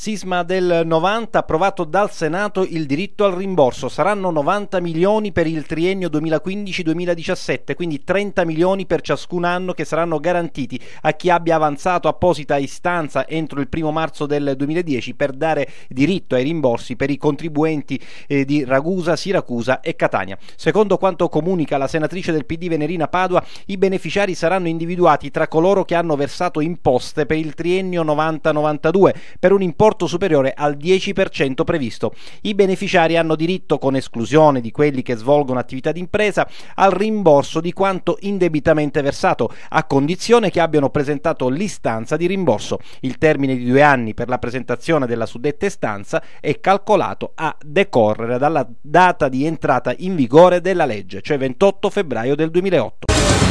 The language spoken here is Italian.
Sisma del 90 approvato dal Senato il diritto al rimborso. Saranno 90 milioni per il triennio 2015-2017, quindi 30 milioni per ciascun anno che saranno garantiti a chi abbia avanzato apposita istanza entro il 1 marzo del 2010 per dare diritto ai rimborsi per i contribuenti eh, di Ragusa, Siracusa e Catania. Secondo quanto comunica la senatrice del PD Venerina Padua, i beneficiari saranno individuati tra coloro che hanno versato imposte per il triennio 90-92 per un importo importo superiore al 10% previsto. I beneficiari hanno diritto, con esclusione di quelli che svolgono attività d'impresa, al rimborso di quanto indebitamente versato, a condizione che abbiano presentato l'istanza di rimborso. Il termine di due anni per la presentazione della suddetta istanza è calcolato a decorrere dalla data di entrata in vigore della legge, cioè 28 febbraio del 2008.